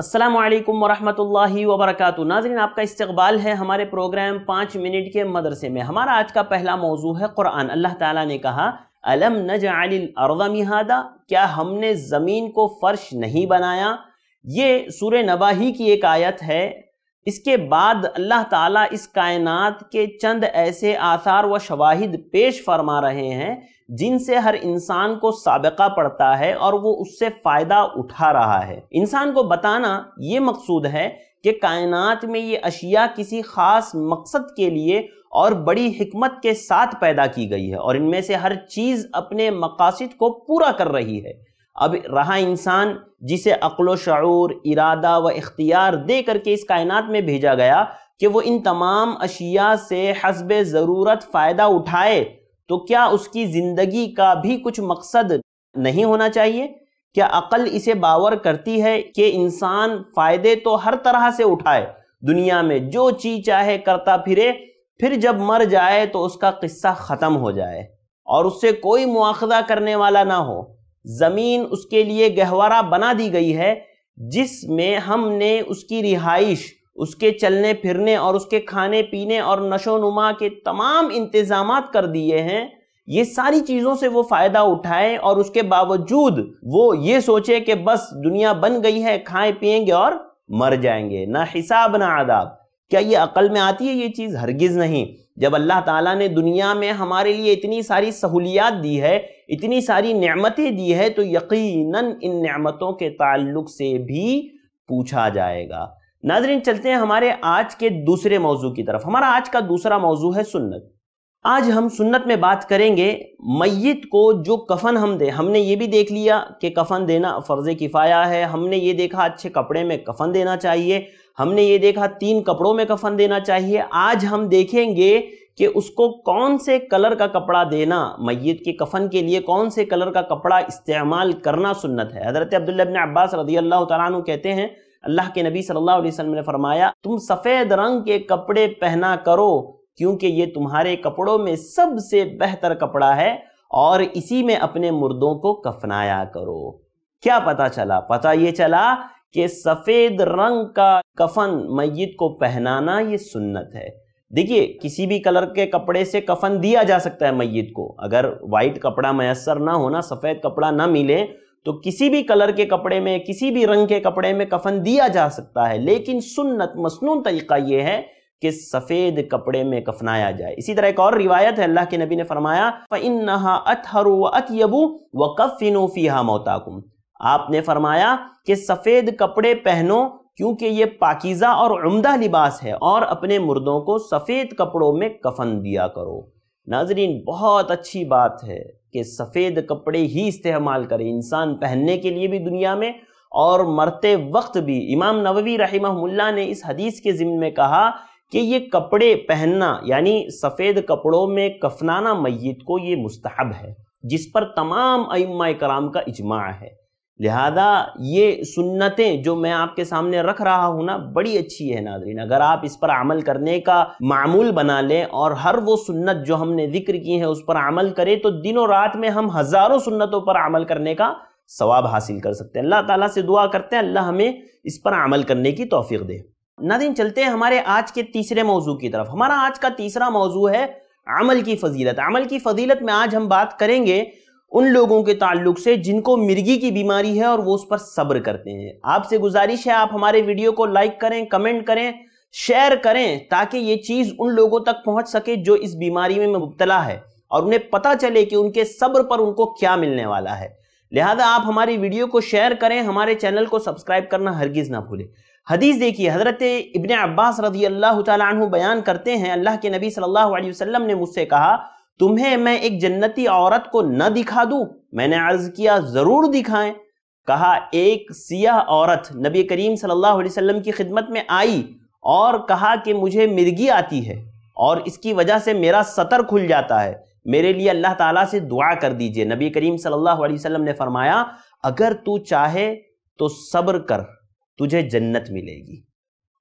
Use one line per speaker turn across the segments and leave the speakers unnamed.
असलम वरहमतुल्लाहि वरक नाजरीन आपका इस्तकबाल है हमारे प्रोग्राम पाँच मिनट के मदरसे में हमारा आज का पहला मौजू है क़ुरान अल्लाह ताला ने कहा अलम नज अलिलदा क्या हमने ज़मीन को फ़र्श नहीं बनाया ये सूर नबाही की एक आयत है इसके बाद अल्लाह ताला इस कायनात के चंद ऐसे आसार व शवाहिद पेश फरमा रहे हैं जिनसे हर इंसान को सबका पड़ता है और वो उससे फ़ायदा उठा रहा है इंसान को बताना ये मकसूद है कि कायनात में ये अशिया किसी ख़ास मकसद के लिए और बड़ी हमत के साथ पैदा की गई है और इनमें से हर चीज़ अपने मकासद को पूरा कर रही है अब रहा इंसान जिसे अक्ल इरादा व इख्तियार दे करके इस कायनात में भेजा गया कि वो इन तमाम अशिया से हसब ज़रूरत फ़ायदा उठाए तो क्या उसकी ज़िंदगी का भी कुछ मकसद नहीं होना चाहिए क्या अकल इसे बावर करती है कि इंसान फ़ायदे तो हर तरह से उठाए दुनिया में जो चीज चाहे करता फिरे फिर जब मर जाए तो उसका किस्सा ख़त्म हो जाए और उससे कोई मुआखजा करने वाला ना हो ज़मीन उसके लिए गहवारा बना दी गई है जिसमें हमने उसकी रिहाइश उसके चलने फिरने और उसके खाने पीने और नशो नुमा के तमाम इंतज़ाम कर दिए हैं ये सारी चीज़ों से वो फ़ायदा उठाए और उसके बावजूद वो ये सोचे कि बस दुनिया बन गई है खाएं पिएंगे और मर जाएंगे ना हिसाब ना आदाब क्या ये अकल में आती है ये चीज़ हरगिज़ नहीं जब अल्लाह ताला ने दुनिया में हमारे लिए इतनी सारी सहूलियात दी है इतनी सारी नेमतें दी है तो यकीनन इन नेमतों के ताल्लुक से भी पूछा जाएगा नाजरीन चलते हैं हमारे आज के दूसरे मौजू की तरफ हमारा आज का दूसरा मौजू है सुन्नत आज हम सुन्नत में बात करेंगे मैत को जो कफन हम दे हमने ये भी देख लिया कि कफन देना फ़र्ज़ किफ़ाया है हमने ये देखा अच्छे कपड़े में कफन देना चाहिए हमने ये देखा तीन कपड़ों में कफन देना चाहिए आज हम देखेंगे कि उसको कौन से कलर का कपड़ा देना मैत के कफन के लिए कौन से कलर का कपड़ा इस्तेमाल करना सुन्नत है हज़रत अब्दुल्लबिन अब्बास रदी अल्लाह तु कहते हैं अल्लाह के नबी सल्लल्लाहु अलैहि वसल्लम ने फरमाया तुम सफ़ेद रंग के कपड़े पहना करो क्योंकि ये तुम्हारे कपड़ों में सबसे बेहतर कपड़ा है और इसी में अपने मुर्दों को कफनाया करो क्या पता चला पता ये चला कि सफेद रंग का कफन मैत को पहनाना ये सुन्नत है देखिए किसी भी कलर के कपड़े से कफन दिया जा सकता है मैत को अगर वाइट कपड़ा मैसर ना होना सफ़ेद कपड़ा ना मिले तो किसी भी कलर के कपड़े में किसी भी रंग के कपड़े में कफन दिया जा सकता है लेकिन सुन्नत मसनून तरीका यह है कि सफ़ेद कपड़े में कफनाया जाए इसी तरह एक और रिवायत है अल्लाह के नबी ने फरमाया फ़िन नहा व अतयबू व कफ़िनो फ़ीहा मोताकुम आपने फरमाया कि सफ़ेद कपड़े पहनो क्योंकि ये पाकिज़ा और उम्दा लिबास है और अपने मुर्दों को सफ़ेद कपड़ों में कफन दिया करो नाजरीन बहुत अच्छी बात है कि सफ़ेद कपड़े ही इस्तेमाल करें इंसान पहनने के लिए भी दुनिया में और मरते वक्त भी इमाम नववी रही ने इस हदीस के ज़िम्न में कहा कि ये कपड़े पहनना यानी सफ़ेद कपड़ों में कफनाना मैत को ये मुस्तहब है जिस पर तमाम अम्मा कराम का इजमा है लिहाजा ये सुन्नतें जो मैं आपके सामने रख रहा हूँ ना बड़ी अच्छी है नाजरीन अगर आप इस पर अमल करने का मामूल बना लें और हर वो सुन्नत जो हमने जिक्र की है उस पर अमल करें तो दिनों रात में हम हज़ारों सुन्नतों पर अमल करने का सवाब हासिल कर सकते हैं अल्लाह ताला से दुआ करते हैं अल्लाह हमें इस पर अमल करने की तोफ़ी दे नादिन चलते हैं हमारे आज के तीसरे मौजू की तरफ हमारा आज का तीसरा मौजू है अमल की फजीलत अमल की फजीलत में आज हम बात करेंगे उन लोगों के ताल्लुक से जिनको मिर्गी की बीमारी है और वो उस पर सब्र करते हैं आपसे गुजारिश है आप हमारे वीडियो को लाइक करें कमेंट करें शेयर करें ताकि ये चीज़ उन लोगों तक पहुंच सके जो इस बीमारी में मुबतला है और उन्हें पता चले कि उनके सब्र पर उनको क्या मिलने वाला है लिहाजा आप हमारी वीडियो को शेयर करें हमारे चैनल को सब्सक्राइब करना हरगिज़ ना भूलें हदीस देखिए हज़रत इबन अब्बास रजी अल्लाह तु बयान करते हैं अल्लाह के नबी सल्लल्लाहु अलैहि वसल्लम ने मुझसे कहा तुम्हें मैं एक जन्नती औरत को न दिखा दूँ मैंने अर्ज किया ज़रूर दिखाएं कहा एक सियाह औरत नबी करीम सल्लल्लाहु अलैहि वसल्लम की खिदमत में आई और कहा कि मुझे मिर्गी आती है और इसकी वजह से मेरा सतर खुल जाता है मेरे लिए अल्लाह ताला से दुआ कर दीजिए नबी करीम सल्लल्लाहु अलैहि वसल्लम ने फरमाया अगर तू चाहे तो सब्र कर तुझे जन्नत मिलेगी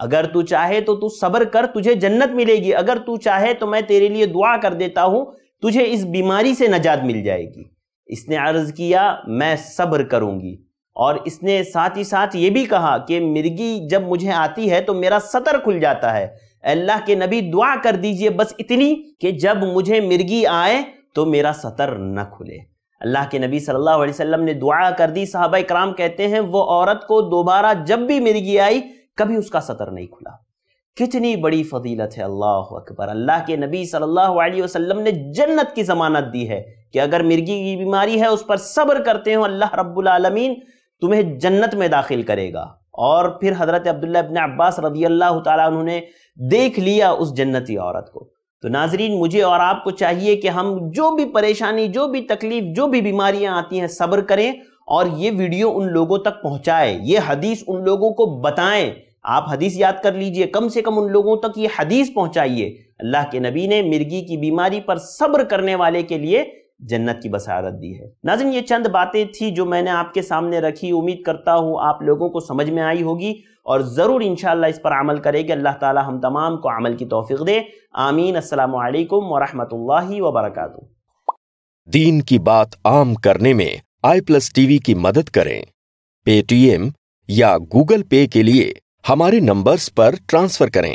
अगर तू चाहे तो तू सब्र कर तुझे जन्नत मिलेगी अगर तू चाहे तो मैं तेरे लिए दुआ कर देता हूं तुझे इस बीमारी से नजात मिल जाएगी इसने अर्ज किया मैं सब्र करूंगी और इसने साथ ही साथ ये भी कहा कि मिर्गी जब मुझे आती है तो मेरा सतर खुल जाता है अल्लाह के नबी दुआ कर दीजिए बस इतनी कि जब मुझे मिर्गी आए तो मेरा सतर न खुले अल्लाह के नबी सल्लल्लाहु अलैहि वसल्लम ने दुआ कर दी साहबा कराम कहते हैं वो औरत को दोबारा जब भी मिर्गी आई कभी उसका सतर नहीं खुला कितनी बड़ी फजीलत है अल्लाह अकबर अल्लाह के नबी सल्लल्लाहु अलैहि वसल्लम ने जन्नत की जमानत दी है कि अगर मिर्गी की बीमारी है उस पर सब्र करते हो अल्लाह रब्बुल आलमीन तुम्हें जन्नत में दाखिल करेगा और फिर हज़रत अब्दुल्ला इबन अब्बास रजी अल्लाह तु देख लिया उस जन्नती औरत को तो नाजरीन मुझे और आपको चाहिए कि हम जो भी परेशानी जो भी तकलीफ जो भी बीमारियां आती हैं सब्र करें और ये वीडियो उन लोगों तक पहुंचाए ये हदीस उन लोगों को बताएं आप हदीस याद कर लीजिए कम से कम उन लोगों तक ये हदीस पहुंचाइए अल्लाह के नबी ने मिर्गी की बीमारी पर सब्र करने वाले के लिए जन्नत की बसारत दी है नाजिन ये चंद बातें थी जो मैंने आपके सामने रखी उम्मीद करता हूँ आप लोगों को समझ में आई होगी और ज़रूर इन इस पर अमल करेगी अल्लाह ताला हम तमाम को अमल की तोफ़ी दे आमीन असलकम वरहमल वबरक दीन की बात आम करने में आई प्लस टीवी की मदद करें पेटीएम या गूगल पे के लिए हमारे नंबर्स पर ट्रांसफ़र करें